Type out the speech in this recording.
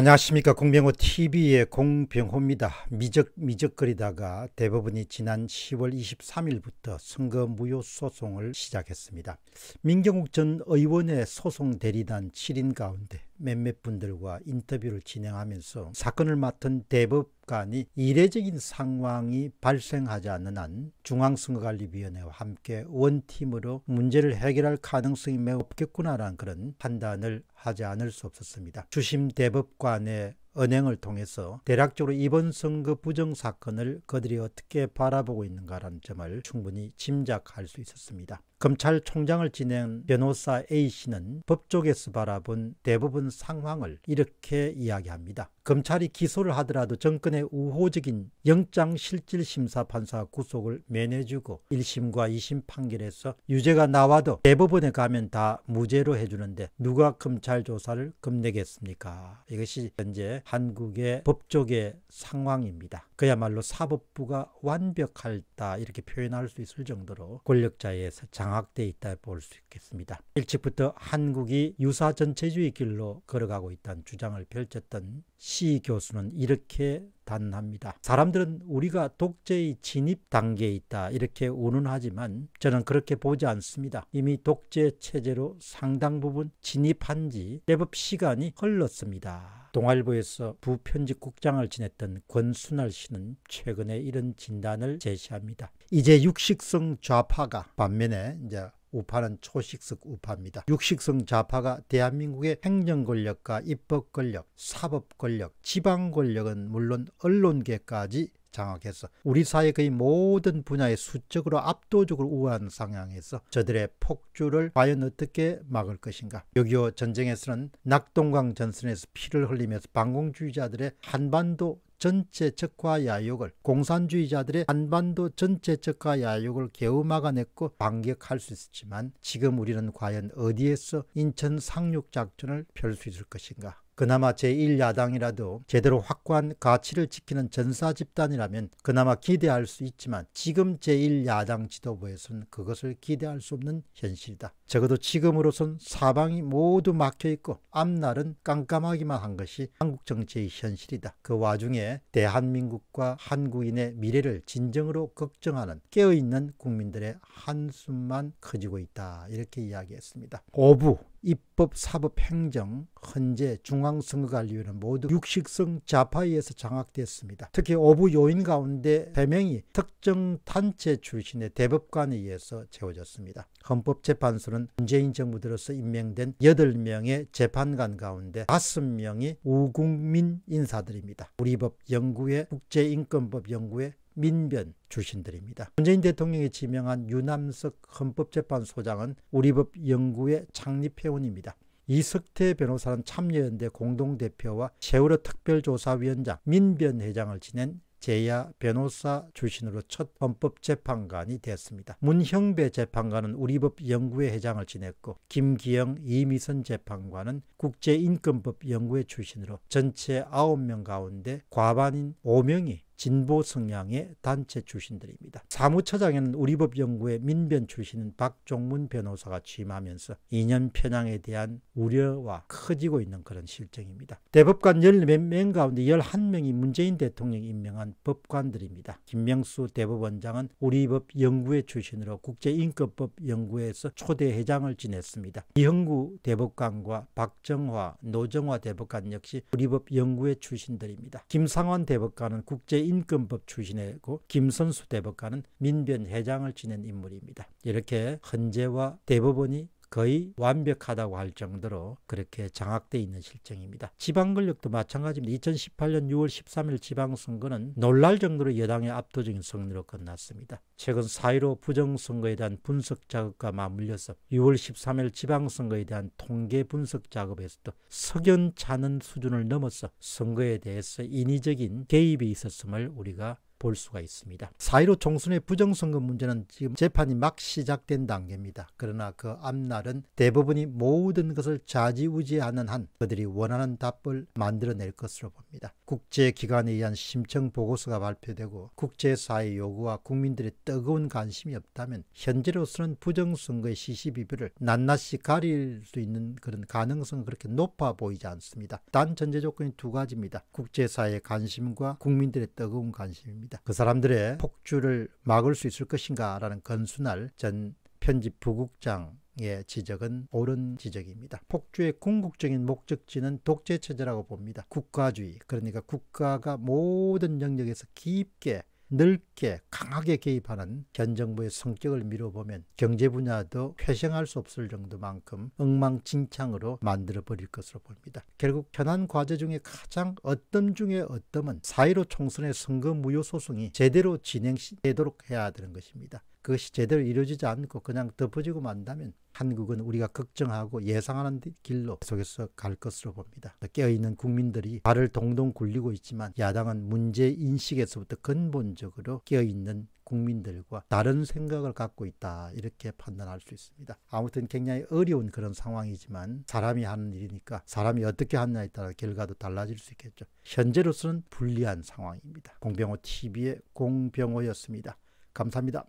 안녕하십니까 공병호 TV의 공병호입니다. 미적 미적거리다가 대법원이 지난 10월 23일부터 선거 무효 소송을 시작했습니다. 민경욱 전 의원의 소송 대리단 7인 가운데 몇몇 분들과 인터뷰를 진행하면서 사건을 맡은 대법 북한이 이례적인 상황이 발생하지 않는 한 중앙선거관리위원회와 함께 원팀으로 문제를 해결할 가능성이 매우 없겠구나라는 그런 판단을 하지 않을 수 없었습니다. 주심 대법관의 은행을 통해서 대략적으로 이번 선거 부정 사건을 그들이 어떻게 바라보고 있는가라는 점을 충분히 짐작할 수 있었습니다. 검찰총장을 지낸 변호사 A씨는 법조에서 계 바라본 대부분 상황을 이렇게 이야기합니다. 검찰이 기소를 하더라도 정권의 우호적인 영장실질심사판사 구속을 면해주고 1심과 2심 판결에서 유죄가 나와도 대법원에 가면 다 무죄로 해주는데 누가 검찰 조사를 겁내겠습니까? 이것이 현재 한국의 법조계 상황입니다. 그야말로 사법부가 완벽할다 이렇게 표현할 수 있을 정도로 권력자의 장 장악돼 있다 볼 수 있겠습니다. 일찍부터 한국이 유사 전체주의 길로 걸어가고 있다는 주장을 펼쳤던 시 교수는 이렇게 단합니다. 사람들은 우리가 독재의 진입 단계에 있다 이렇게 운운하지만 저는 그렇게 보지 않습니다. 이미 독재 체제로 상당 부분 진입한 지 대법 시간이 흘렀습니다. 동아일보에서 부편집국장을 지냈던 권순할 씨는 최근에 이런 진단을 제시합니다. 이제 육식성 좌파가 반면에 이제 우파는 초식석 우파입니다. 육식성 좌파가 대한민국의 행정권력과 입법권력, 사법권력, 지방권력은 물론 언론계까지 장악해서 우리 사회 의 모든 분야의 수적으로 압도적으로 우한 상향에서 저들의 폭주를 과연 어떻게 막을 것인가. 6.25 전쟁에서는 낙동강 전선에서 피를 흘리면서 반공주의자들의 한반도 전체적과 야욕을 공산주의자들의 한반도 전체적과 야욕을 개우 막아냈고 반격할 수 있었지만 지금 우리는 과연 어디에서 인천 상륙 작전을 펼 수 있을 것인가 그나마 제1야당이라도 제대로 확고한 가치를 지키는 전사 집단이라면 그나마 기대할 수 있지만 지금 제1야당 지도부에서는 그것을 기대할 수 없는 현실이다. 적어도 지금으로선 사방이 모두 막혀있고 앞날은 깜깜하기만 한 것이 한국 정치의 현실이다. 그 와중에 대한민국과 한국인의 미래를 진정으로 걱정하는 깨어있는 국민들의 한숨만 커지고 있다. 이렇게 이야기했습니다. 5부 입법, 사법, 행정, 헌재, 중앙선거관리위원회 모두 육식성 좌파에서 장악됐습니다. 특히 오부 요인 가운데 3명이 특정 단체 출신의 대법관에 의해서 채워졌습니다. 헌법재판소는 문재인 정부 들어서 임명된 8명의 재판관 가운데 5명이 우국민 인사들입니다. 우리법 연구회, 국제인권법 연구회, 민변 출신들입니다. 문재인 대통령이 지명한 유남석 헌법재판소장은 우리법 연구회 창립회원입니다. 이석태 변호사는 참여연대 공동대표와 세월호 특별조사위원장 민변회장을 지낸 제야 변호사 출신으로 첫 헌법재판관이 됐습니다. 문형배 재판관은 우리법연구회 회장을 지냈고 김기영, 이미선 재판관은 국제인권법연구회 출신으로 전체 9명 가운데 과반인 5명이 진보 성향의 단체 출신들입니다. 사무처장에는 우리법연구의 민변 출신인 박종문 변호사가 취임하면서 2년 편향에 대한 우려와 커지고 있는 그런 실정입니다. 대법관 14명 가운데 11명이 문재인 대통령이 임명한 법관들입니다. 김명수 대법원장은 우리법연구회 출신으로 국제인권법 연구회에서 초대 회장을 지냈습니다. 이형구 대법관과 박정화, 노정화 대법관 역시 우리법연구회 출신들입니다. 김상환 대법관은 국제 인권법 출신이고 김선수 대법관은 민변회장을 지낸 인물입니다. 이렇게 헌재와 대법원이 거의 완벽하다고 할 정도로 그렇게 장악되어 있는 실정입니다. 지방권력도 마찬가지입니다. 2018년 6월 13일 지방선거는 놀랄 정도로 여당의 압도적인 승리로 끝났습니다. 최근 4.15 부정선거에 대한 분석 작업과 맞물려서 6월 13일 지방선거에 대한 통계 분석 작업에서도 석연찮은 수준을 넘어서 선거에 대해서 인위적인 개입이 있었음을 우리가 볼 수가 있습니다. 4.15 총선의 부정선거 문제는 지금 재판이 막 시작된 단계입니다. 그러나 그 앞날은 대부분이 모든 것을 좌지우지하는 한 그들이 원하는 답을 만들어낼 것으로 봅니다. 국제기관에 의한 심층 보고서가 발표되고 국제사회 요구와 국민들의 뜨거운 관심이 없다면 현재로서는 부정선거의 시시비비를 낱낱이 가릴 수 있는 그런 가능성은 그렇게 높아 보이지 않습니다. 단 전제 조건이 두 가지입니다. 국제사회의 관심과 국민들의 뜨거운 관심입니다. 그 사람들의 폭주를 막을 수 있을 것인가 라는 건수날 전 편집 부국장 예, 지적은 옳은 지적입니다. 폭주의 궁극적인 목적지는 독재 체제라고 봅니다. 국가주의 그러니까 국가가 모든 영역에서 깊게 넓게 강하게 개입하는 현 정부의 성격을 미뤄보면 경제 분야도 회생할 수 없을 정도만큼 엉망진창으로 만들어버릴 것으로 봅니다. 결국 현안 과제 중에 가장 어떤 중에 어떤은 사이로 총선의 선거 무효 소송이 제대로 진행되도록 해야 되는 것입니다. 그것이 제대로 이루어지지 않고 그냥 덮어지고 만다면 한국은 우리가 걱정하고 예상하는 길로 속에서갈 것으로 봅니다. 깨어있는 국민들이 발을 동동 굴리고 있지만 야당은 문제 인식에서부터 근본적으로 깨어있는 국민들과 다른 생각을 갖고 있다 이렇게 판단할 수 있습니다. 아무튼 굉장히 어려운 그런 상황이지만 사람이 하는 일이니까 사람이 어떻게 하느냐에 따라 결과도 달라질 수 있겠죠. 현재로서는 불리한 상황입니다. 공병호 TV의 공병호였습니다. 감사합니다.